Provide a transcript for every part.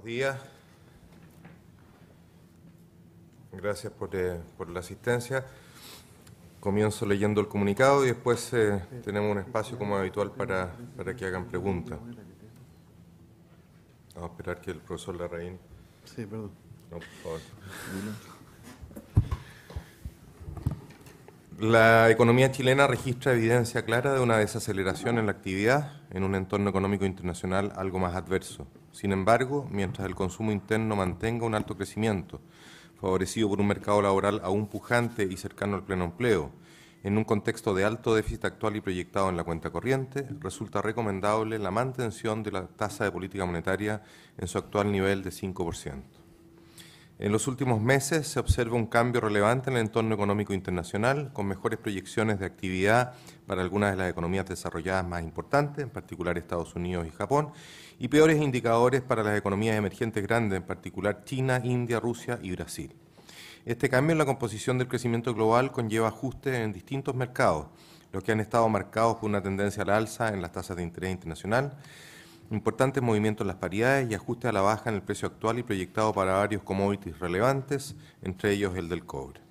Buenos días. Gracias eh, por, la asistencia. Comienzo leyendo el comunicado y después eh, tenemos un espacio como habitual para, para que hagan preguntas. Vamos a esperar que el profesor Larraín... Sí, perdón. No, por favor. La economía chilena registra evidencia clara de una desaceleración en la actividad en un entorno económico internacional algo más adverso. Sin embargo, mientras el consumo interno mantenga un alto crecimiento, favorecido por un mercado laboral aún pujante y cercano al pleno empleo, en un contexto de alto déficit actual y proyectado en la cuenta corriente, resulta recomendable la mantención de la tasa de política monetaria en su actual nivel de 5%. En los últimos meses se observa un cambio relevante en el entorno económico internacional, con mejores proyecciones de actividad para algunas de las economías desarrolladas más importantes, en particular Estados Unidos y Japón, y peores indicadores para las economías emergentes grandes, en particular China, India, Rusia y Brasil. Este cambio en la composición del crecimiento global conlleva ajustes en distintos mercados, los que han estado marcados por una tendencia al alza en las tasas de interés internacional, Importantes movimientos en las paridades y ajuste a la baja en el precio actual y proyectado para varios commodities relevantes, entre ellos el del cobre.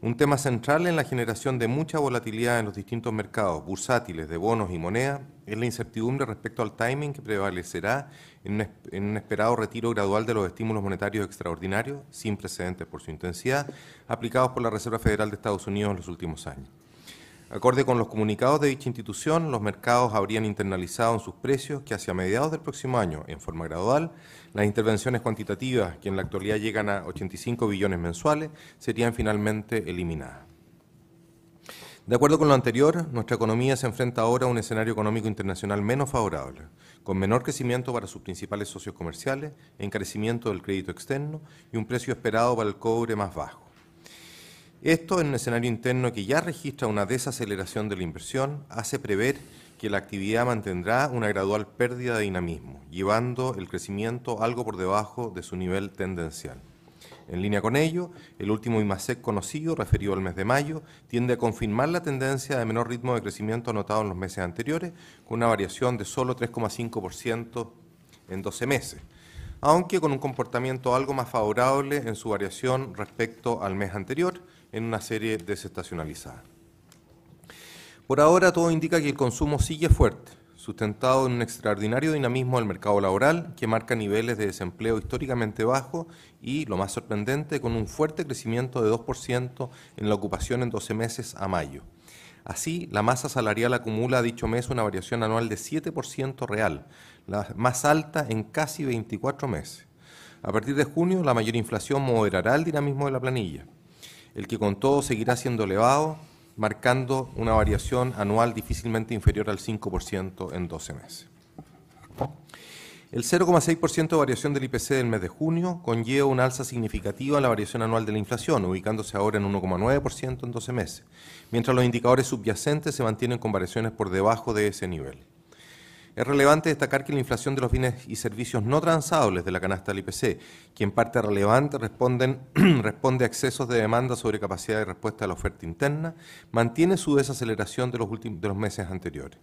Un tema central en la generación de mucha volatilidad en los distintos mercados bursátiles de bonos y moneda es la incertidumbre respecto al timing que prevalecerá en un, esperado retiro gradual de los estímulos monetarios extraordinarios, sin precedentes por su intensidad, aplicados por la Reserva Federal de Estados Unidos en los últimos años. Acorde con los comunicados de dicha institución, los mercados habrían internalizado en sus precios que hacia mediados del próximo año, en forma gradual, las intervenciones cuantitativas, que en la actualidad llegan a 85 billones mensuales, serían finalmente eliminadas. De acuerdo con lo anterior, nuestra economía se enfrenta ahora a un escenario económico internacional menos favorable, con menor crecimiento para sus principales socios comerciales, encarecimiento del crédito externo y un precio esperado para el cobre más bajo. Esto en un escenario interno que ya registra una desaceleración de la inversión hace prever que la actividad mantendrá una gradual pérdida de dinamismo, llevando el crecimiento algo por debajo de su nivel tendencial. En línea con ello, el último IMASEC conocido, referido al mes de mayo, tiende a confirmar la tendencia de menor ritmo de crecimiento anotado en los meses anteriores, con una variación de solo 3,5% en 12 meses, aunque con un comportamiento algo más favorable en su variación respecto al mes anterior, en una serie desestacionalizada. Por ahora todo indica que el consumo sigue fuerte, sustentado en un extraordinario dinamismo del mercado laboral que marca niveles de desempleo históricamente bajos y, lo más sorprendente, con un fuerte crecimiento de 2% en la ocupación en 12 meses a mayo. Así, la masa salarial acumula dicho mes una variación anual de 7% real, la más alta en casi 24 meses. A partir de junio, la mayor inflación moderará el dinamismo de la planilla el que con todo seguirá siendo elevado, marcando una variación anual difícilmente inferior al 5% en 12 meses. El 0,6% de variación del IPC del mes de junio conlleva una alza significativa en la variación anual de la inflación, ubicándose ahora en 1,9% en 12 meses, mientras los indicadores subyacentes se mantienen con variaciones por debajo de ese nivel. Es relevante destacar que la inflación de los bienes y servicios no transables de la canasta del IPC, que en parte relevante responde a excesos de demanda sobre capacidad de respuesta a la oferta interna, mantiene su desaceleración de los, de los meses anteriores,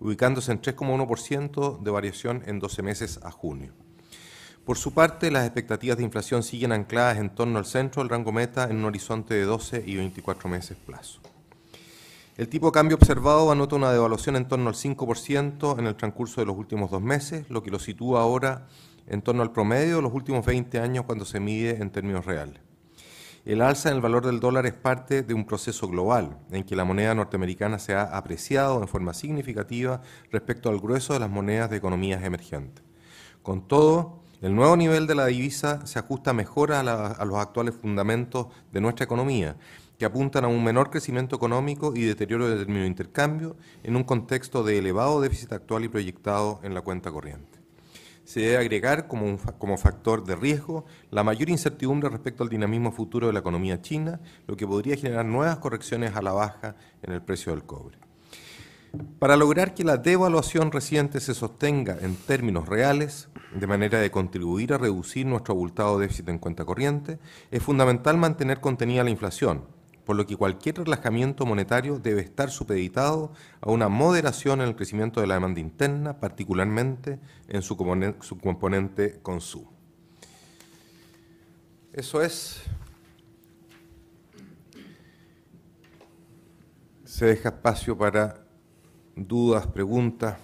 ubicándose en 3,1% de variación en 12 meses a junio. Por su parte, las expectativas de inflación siguen ancladas en torno al centro del rango meta en un horizonte de 12 y 24 meses plazo. El tipo de cambio observado anota una devaluación en torno al 5% en el transcurso de los últimos dos meses, lo que lo sitúa ahora en torno al promedio de los últimos 20 años cuando se mide en términos reales. El alza en el valor del dólar es parte de un proceso global en que la moneda norteamericana se ha apreciado en forma significativa respecto al grueso de las monedas de economías emergentes. Con todo, el nuevo nivel de la divisa se ajusta mejor a, a los actuales fundamentos de nuestra economía que apuntan a un menor crecimiento económico y deterioro del término de intercambio en un contexto de elevado déficit actual y proyectado en la cuenta corriente. Se debe agregar como, un, como factor de riesgo la mayor incertidumbre respecto al dinamismo futuro de la economía china, lo que podría generar nuevas correcciones a la baja en el precio del cobre. Para lograr que la devaluación reciente se sostenga en términos reales, de manera de contribuir a reducir nuestro abultado déficit en cuenta corriente, es fundamental mantener contenida la inflación, por lo que cualquier relajamiento monetario debe estar supeditado a una moderación en el crecimiento de la demanda interna, particularmente en su, su componente consumo. Eso es. Se deja espacio para dudas, preguntas.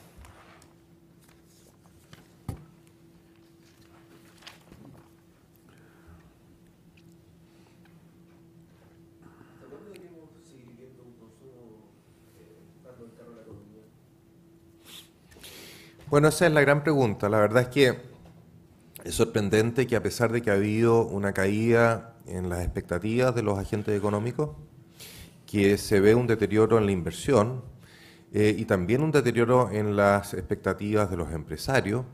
Bueno, esa es la gran pregunta. La verdad es que es sorprendente que a pesar de que ha habido una caída en las expectativas de los agentes económicos, que se ve un deterioro en la inversión eh, y también un deterioro en las expectativas de los empresarios,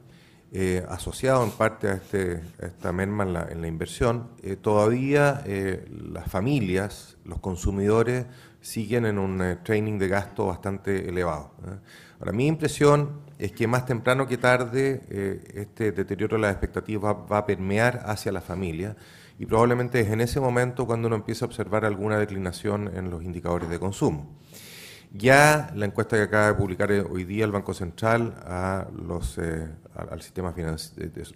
eh, asociado en parte este, a, esta merma en la, inversión, eh, todavía eh, las familias, los consumidores, siguen en un training de gasto bastante elevado. Ahora, mi impresión es que más temprano que tarde este deterioro de las expectativas va, va a permear hacia la familia y probablemente es en ese momento cuando uno empieza a observar alguna declinación en los indicadores de consumo. Ya la encuesta que acaba de publicar eh, hoy día el Banco Central a los, eh, al sistema eh,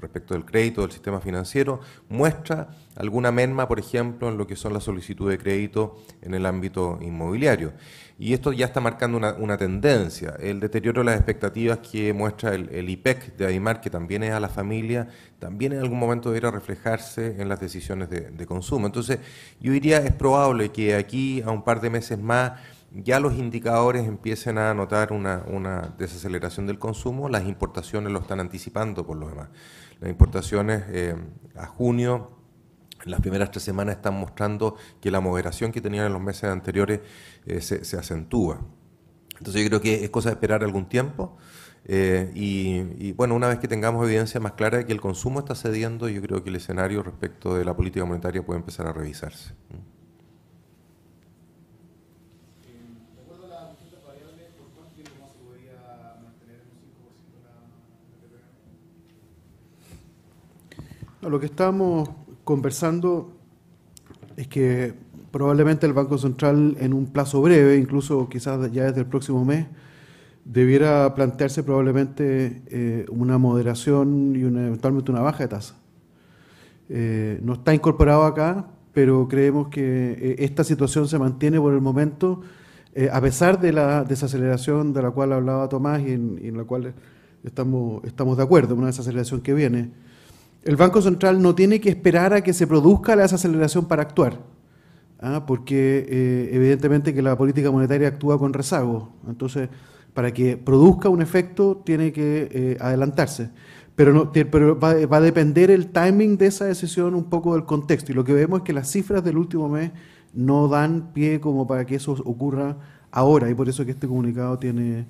respecto del crédito del sistema financiero muestra alguna merma, por ejemplo, en lo que son las solicitudes de crédito en el ámbito inmobiliario. Y esto ya está marcando una, tendencia. El deterioro de las expectativas que muestra el, IPEC de Aymar, que también es a la familia, también en algún momento deberá reflejarse en las decisiones de, de consumo. Entonces, yo diría, es probable que aquí a un par de meses más ya los indicadores empiecen a notar una, desaceleración del consumo, las importaciones lo están anticipando por lo demás. Las importaciones eh, a junio, las primeras tres semanas, están mostrando que la moderación que tenían en los meses anteriores eh, se, acentúa. Entonces yo creo que es cosa de esperar algún tiempo. Eh, y, y, bueno, una vez que tengamos evidencia más clara de que el consumo está cediendo, yo creo que el escenario respecto de la política monetaria puede empezar a revisarse. lo que estamos conversando es que probablemente el Banco Central en un plazo breve, incluso quizás ya desde el próximo mes, debiera plantearse probablemente eh, una moderación y eventualmente una baja de tasa. Eh, no está incorporado acá, pero creemos que eh, esta situación se mantiene por el momento, a pesar de la desaceleración de la cual hablaba Tomás y en, la cual estamos de acuerdo, una desaceleración que viene. El Banco Central no tiene que esperar a que se produzca la desaceleración para actuar, ¿ah? porque eh, evidentemente que la política monetaria actúa con rezago. Entonces, para que produzca un efecto tiene que eh, adelantarse. Pero, no, va, a depender el timing de esa decisión un poco del contexto. Y lo que vemos es que las cifras del último mes no dan pie como para que eso ocurra ahora. Y por eso que este comunicado tiene,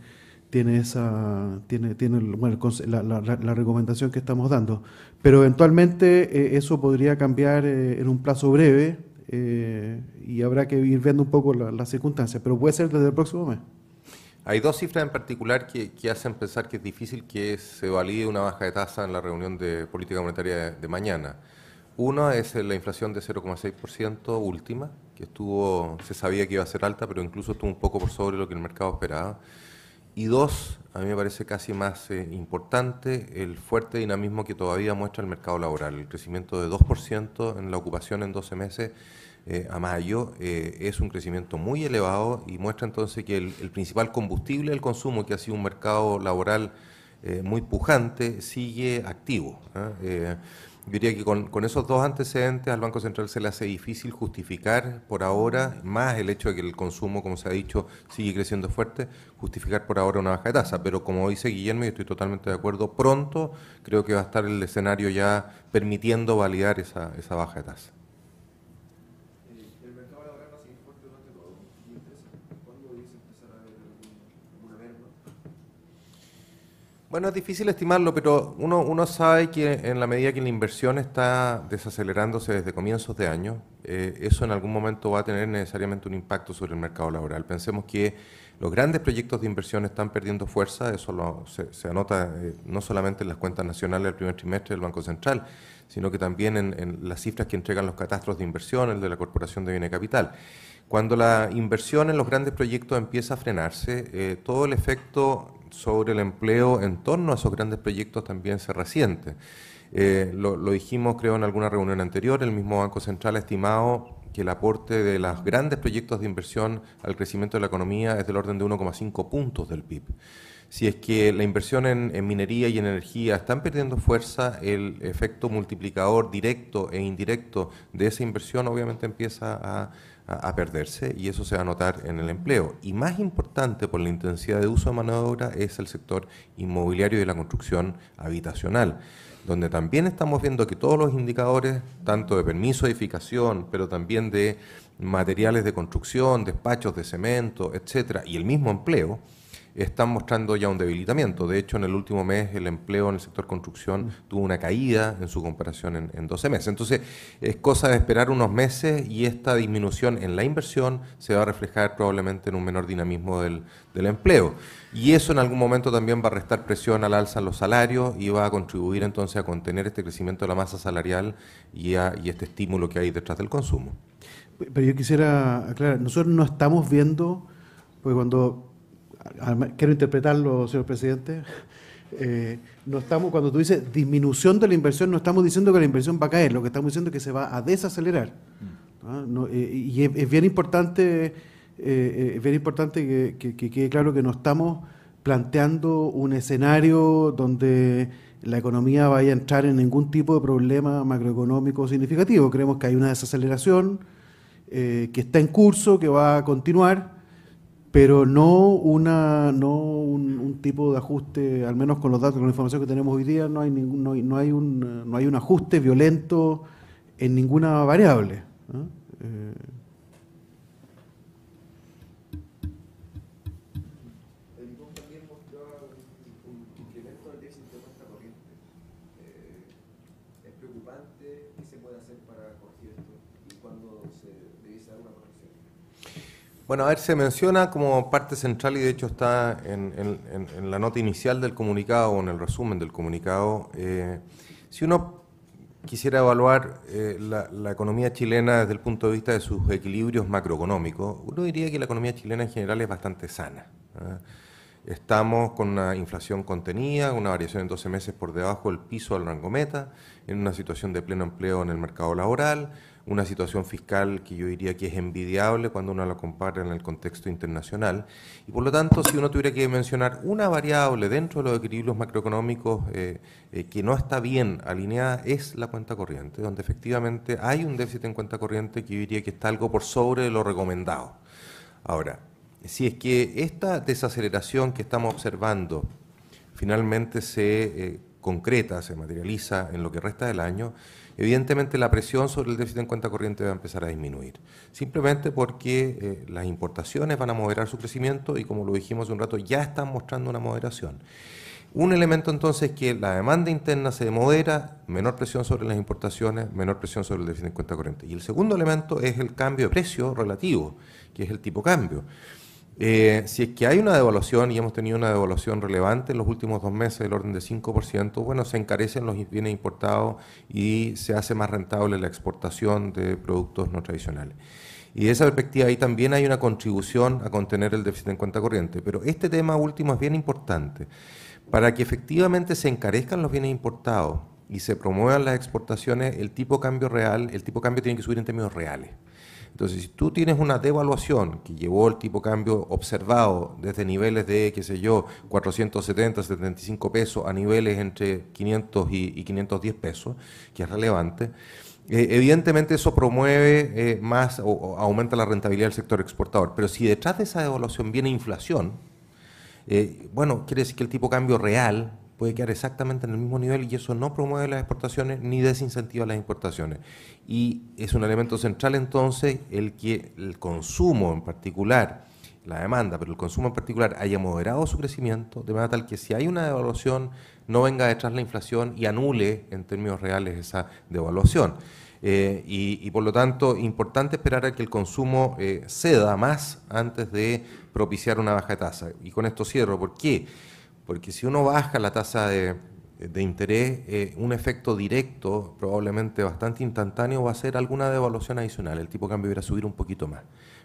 tiene esa tiene, tiene la, recomendación que estamos dando. Pero eventualmente eh, eso podría cambiar eh, en un plazo breve eh, y habrá que ir viendo un poco las circunstancias, pero puede ser desde el próximo mes. Hay dos cifras en particular que, que, hacen pensar que es difícil que se valide una baja de tasa en la reunión de política monetaria de, mañana. Una es la inflación de 0,6% última, que estuvo, se sabía que iba a ser alta, pero incluso estuvo un poco por sobre lo que el mercado esperaba. Y dos, a mí me parece casi más eh, importante, el fuerte dinamismo que todavía muestra el mercado laboral. El crecimiento de 2% en la ocupación en 12 meses eh, a mayo eh, es un crecimiento muy elevado y muestra entonces que el, el principal combustible del consumo, que ha sido un mercado laboral muy pujante, sigue activo diría que con, con, esos dos antecedentes al Banco Central se le hace difícil justificar por ahora, más el hecho de que el consumo, como se ha dicho, sigue creciendo fuerte, justificar por ahora una baja de tasa. Pero como dice Guillermo, y estoy totalmente de acuerdo, pronto creo que va a estar el escenario ya permitiendo validar esa, esa baja de tasa. Bueno, es difícil estimarlo, pero uno, sabe que en la medida que la inversión está desacelerándose desde comienzos de año, eh, eso en algún momento va a tener necesariamente un impacto sobre el mercado laboral. Pensemos que los grandes proyectos de inversión están perdiendo fuerza, eso se, anota eh, no solamente en las cuentas nacionales del primer trimestre del Banco Central, sino que también en, las cifras que entregan los catastros de inversión, el de la Corporación de Bienes Capital. Cuando la inversión en los grandes proyectos empieza a frenarse, eh, todo el efecto sobre el empleo en torno a esos grandes proyectos también se resiente. Eh, lo, dijimos, creo, en alguna reunión anterior, el mismo Banco Central ha estimado que el aporte de los grandes proyectos de inversión al crecimiento de la economía es del orden de 1,5 puntos del PIB. Si es que la inversión en, en, minería y en energía están perdiendo fuerza, el efecto multiplicador directo e indirecto de esa inversión obviamente empieza a a, perderse y eso se va a notar en el empleo. Y más importante por la intensidad de uso de mano de obra es el sector inmobiliario y de la construcción habitacional, donde también estamos viendo que todos los indicadores, tanto de permiso de edificación, pero también de materiales de construcción, despachos de cemento, etcétera, y el mismo empleo, están mostrando ya un debilitamiento. De hecho, en el último mes el empleo en el sector construcción mm. tuvo una caída en su comparación en, 12 meses. Entonces, es cosa de esperar unos meses y esta disminución en la inversión se va a reflejar probablemente en un menor dinamismo del, empleo. Y eso en algún momento también va a restar presión al alza en los salarios y va a contribuir entonces a contener este crecimiento de la masa salarial y, y este estímulo que hay detrás del consumo. Pero yo quisiera aclarar, nosotros no estamos viendo, porque cuando quiero interpretarlo, señor presidente. Eh, no estamos, cuando tú dices disminución de la inversión, no estamos diciendo que la inversión va a caer, lo que estamos diciendo es que se va a desacelerar. Eh, y es, bien importante, eh, es bien importante que, quede claro que no estamos planteando un escenario donde la economía vaya a entrar en ningún tipo de problema macroeconómico significativo. Creemos que hay una desaceleración que está en curso, que va a continuar pero no, una, no un, un, tipo de ajuste, al menos con los datos, con la información que tenemos hoy día, no hay, ningún, no, no hay, un, no hay un ajuste violento en ninguna variable. Es Eh. qué se puede hacer para corregir esto y cuando se debe dar una bueno, a ver, se menciona como parte central y de hecho está en, la nota inicial del comunicado o en el resumen del comunicado. Eh, si uno quisiera evaluar eh, la, economía chilena desde el punto de vista de sus equilibrios macroeconómicos, uno diría que la economía chilena en general es bastante sana. ¿eh? Estamos con una inflación contenida, una variación en 12 meses por debajo del piso del rango meta, en una situación de pleno empleo en el mercado laboral, una situación fiscal que yo diría que es envidiable cuando uno la compara en el contexto internacional. Y por lo tanto, si uno tuviera que mencionar una variable dentro de los equilibrios macroeconómicos eh, eh, que no está bien alineada, es la cuenta corriente, donde efectivamente hay un déficit en cuenta corriente que yo diría que está algo por sobre lo recomendado. Ahora, si es que esta desaceleración que estamos observando finalmente se eh, concreta, se materializa en lo que resta del año, evidentemente la presión sobre el déficit en cuenta corriente va a empezar a disminuir. Simplemente porque eh, las importaciones van a moderar su crecimiento y como lo dijimos hace un rato, ya están mostrando una moderación. Un elemento entonces es que la demanda interna se modera, menor presión sobre las importaciones, menor presión sobre el déficit en cuenta corriente. Y el segundo elemento es el cambio de precio relativo, que es el tipo cambio. Eh, si es que hay una devaluación y hemos tenido una devaluación relevante en los últimos dos meses del orden de 5%, bueno, se encarecen los bienes importados y se hace más rentable la exportación de productos no tradicionales. Y de esa perspectiva ahí también hay una contribución a contener el déficit en cuenta corriente. Pero este tema último es bien importante. Para que efectivamente se encarezcan los bienes importados y se promuevan las exportaciones, el tipo de cambio real, el tipo de cambio tiene que subir en términos reales. Entonces, si tú tienes una devaluación que llevó el tipo de cambio observado desde niveles de, qué sé yo, 470, 75 pesos a niveles entre 500 y, 510 pesos, que es relevante, eh, evidentemente eso promueve eh, más o, aumenta la rentabilidad del sector exportador. Pero si detrás de esa devaluación viene inflación, eh, bueno, quiere decir que el tipo de cambio real puede quedar exactamente en el mismo nivel y eso no promueve las exportaciones ni desincentiva las importaciones. Y es un elemento central entonces el que el consumo en particular, la demanda, pero el consumo en particular haya moderado su crecimiento, de manera tal que si hay una devaluación no venga detrás la inflación y anule en términos reales esa devaluación. Eh, y, por lo tanto, importante esperar a que el consumo eh, ceda más antes de propiciar una baja tasa. Y con esto cierro. ¿Por qué? porque si uno baja la tasa de, interés, eh, un efecto directo, probablemente bastante instantáneo, va a ser alguna devaluación adicional. El tipo de cambio irá a subir un poquito más.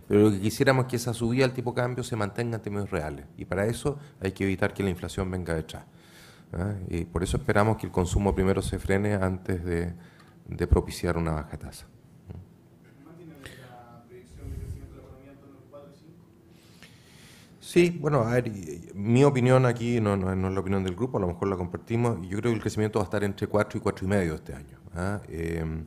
Pero lo que quisiéramos es que esa subida al tipo de cambio se mantenga en términos reales. Y para eso hay que evitar que la inflación venga detrás. ¿eh? Y por eso esperamos que el consumo primero se frene antes de propiciar una baja tasa. Sí, bueno, a ver, mi opinión aquí no, no, es la opinión del grupo, a lo mejor la compartimos. Yo creo que el crecimiento va a estar entre 4 y 4,5 y medio este año. ¿ah? Em,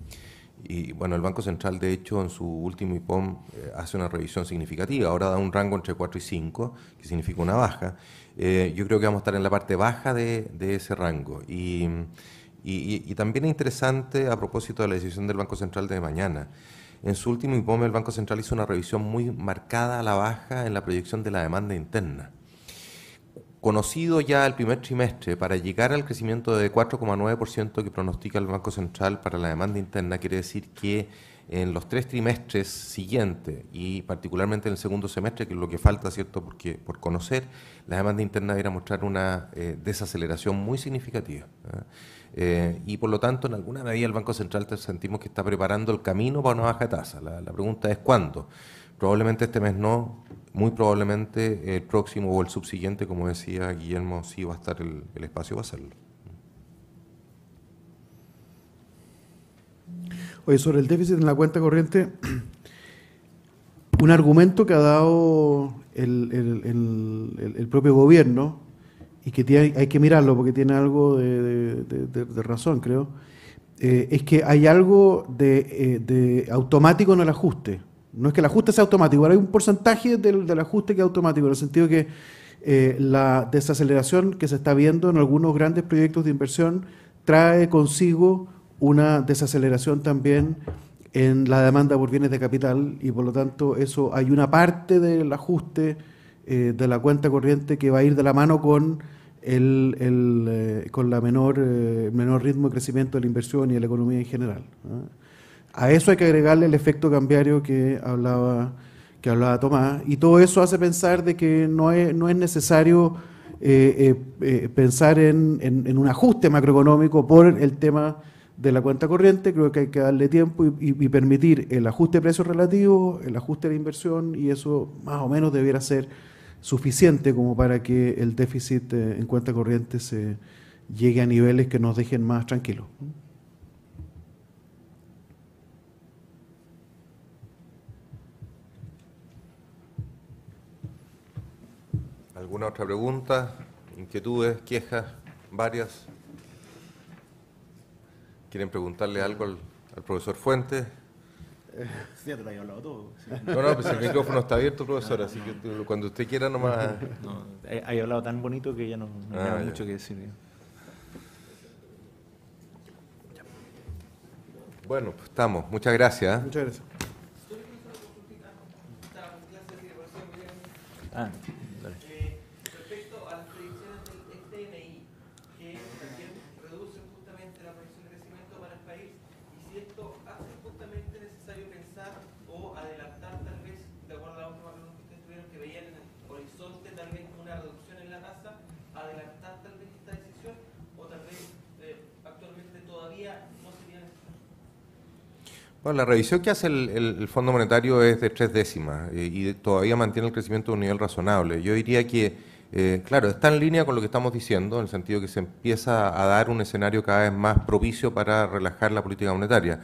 y bueno, el Banco Central, de hecho, en su último IPOM eh, hace una revisión significativa. Ahora da un rango entre 4 y 5, que significa una baja. Eh, yo creo que vamos a estar en la parte baja de, de ese rango. Y, y, y también es interesante a propósito de la decisión del Banco Central de mañana. En su último informe, el Banco Central hizo una revisión muy marcada a la baja en la proyección de la demanda interna. Conocido ya el primer trimestre, para llegar al crecimiento de 4,9% que pronostica el Banco Central para la demanda interna, quiere decir que en los tres trimestres siguientes y particularmente en el segundo semestre, que es lo que falta, ¿cierto?, porque por conocer, la demanda interna iba mostrar una eh, desaceleración muy significativa. ¿ah? Eh, y por lo tanto, en alguna medida el Banco Central sentimos que está preparando el camino para una baja tasa. La, pregunta es cuándo. Probablemente este mes no, muy probablemente el próximo o el subsiguiente, como decía Guillermo, sí va a estar el, el espacio para hacerlo. Oye, sobre el déficit en la cuenta corriente, un argumento que ha dado el, propio gobierno, y que tiene, hay que mirarlo porque tiene algo de, razón, creo, eh, es que hay algo eh, de, automático en el ajuste. No es que el ajuste sea automático, ahora hay un porcentaje del, ajuste que es automático, en el sentido que eh, la desaceleración que se está viendo en algunos grandes proyectos de inversión trae consigo una desaceleración también en la demanda por bienes de capital y por lo tanto eso hay una parte del ajuste eh, de la cuenta corriente que va a ir de la mano con el, eh, con la menor eh, menor ritmo de crecimiento de la inversión y de la economía en general. A eso hay que agregarle el efecto cambiario que hablaba que hablaba Tomás y todo eso hace pensar de que no es, no es necesario pensar en un ajuste macroeconómico por el tema de la cuenta corriente, creo que hay que darle tiempo y, permitir el ajuste de precios relativos, el ajuste de la inversión, y eso más o menos debiera ser suficiente como para que el déficit eh, en cuenta corriente se llegue a niveles que nos dejen más tranquilos. ¿Alguna otra pregunta? ¿Inquietudes? ¿Quejas? ¿Varias? ¿Quieren preguntarle algo al, profesor Fuentes? Eh, sí, te había hablado todo. No, no, pues el micrófono está abierto, profesor, así que cuando usted quiera nomás... No, eh, hay hablado tan bonito que ya no, no ah, mucho que decir. Bueno, pues estamos. Muchas gracias. ¿eh? Muchas gracias. Ah. la revisión que hace el, Fondo Monetario es de tres décimas eh, y todavía mantiene el crecimiento a un nivel razonable. Yo diría que, eh, claro, está en línea con lo que estamos diciendo, en el sentido que se empieza a dar un escenario cada vez más propicio para relajar la política monetaria.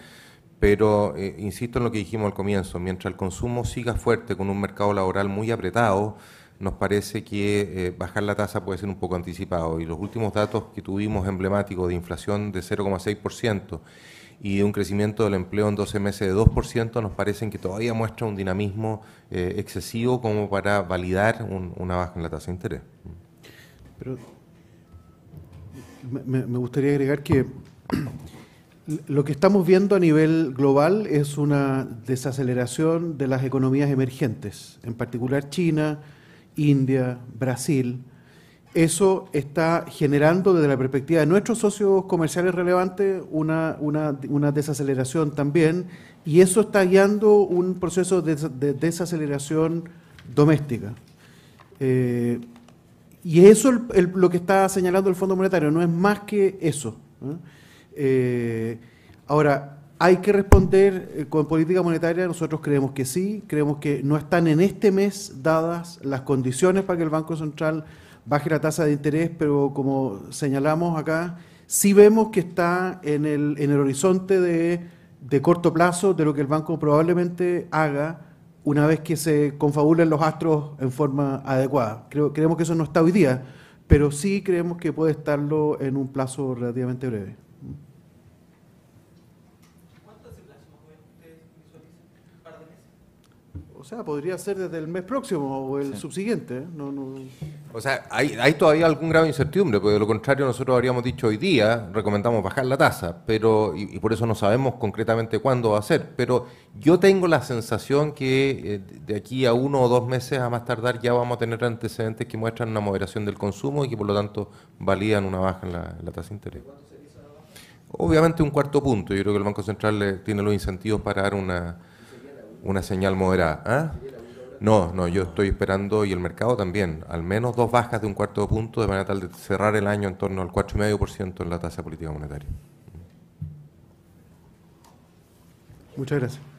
Pero eh, insisto en lo que dijimos al comienzo, mientras el consumo siga fuerte con un mercado laboral muy apretado, nos parece que bajar la tasa puede ser un poco anticipado. Y los últimos datos que tuvimos emblemáticos de inflación de 0,6% y un crecimiento del empleo en 12 meses de 2%, nos parecen que todavía muestra un dinamismo eh, excesivo como para validar una baja en la tasa de interés. me, gustaría agregar que lo que estamos viendo a nivel global es una desaceleración de las economías emergentes, en particular China, India, Brasil eso está generando desde la perspectiva de nuestros socios comerciales relevantes una, desaceleración también y eso está guiando un proceso de, desaceleración doméstica. Eh, y eso lo que está señalando el Fondo Monetario, no es más que eso. Eh, ahora, ¿hay que responder eh, con política monetaria? Nosotros creemos que sí, creemos que no están en este mes dadas las condiciones para que el Banco Central baje la tasa de interés, pero como señalamos acá, sí vemos que está en el, en el horizonte de, de corto plazo de lo que el banco probablemente haga una vez que se confabulen los astros en forma adecuada. Creo, creemos que eso no está hoy día, pero sí creemos que puede estarlo en un plazo relativamente breve. O sea, podría ser desde el mes próximo o el subsiguiente. ¿eh? O sea, hay, todavía algún grado de incertidumbre, porque de lo contrario nosotros habríamos dicho hoy día, recomendamos bajar la tasa, pero y, por eso no sabemos concretamente cuándo va a ser. Pero yo tengo la sensación que eh, de aquí a uno o dos meses a más tardar ya vamos a tener antecedentes que muestran una moderación del consumo y que por lo tanto valían una baja en la, tasa de interés. Obviamente un cuarto punto, yo creo que el Banco Central tiene los incentivos para dar una una señal moderada. ¿ah? No, no, yo estoy esperando, y el mercado también, al menos dos bajas de un cuarto de punto, de manera tal de cerrar el año en torno al 4,5% en la tasa política monetaria. Muchas gracias.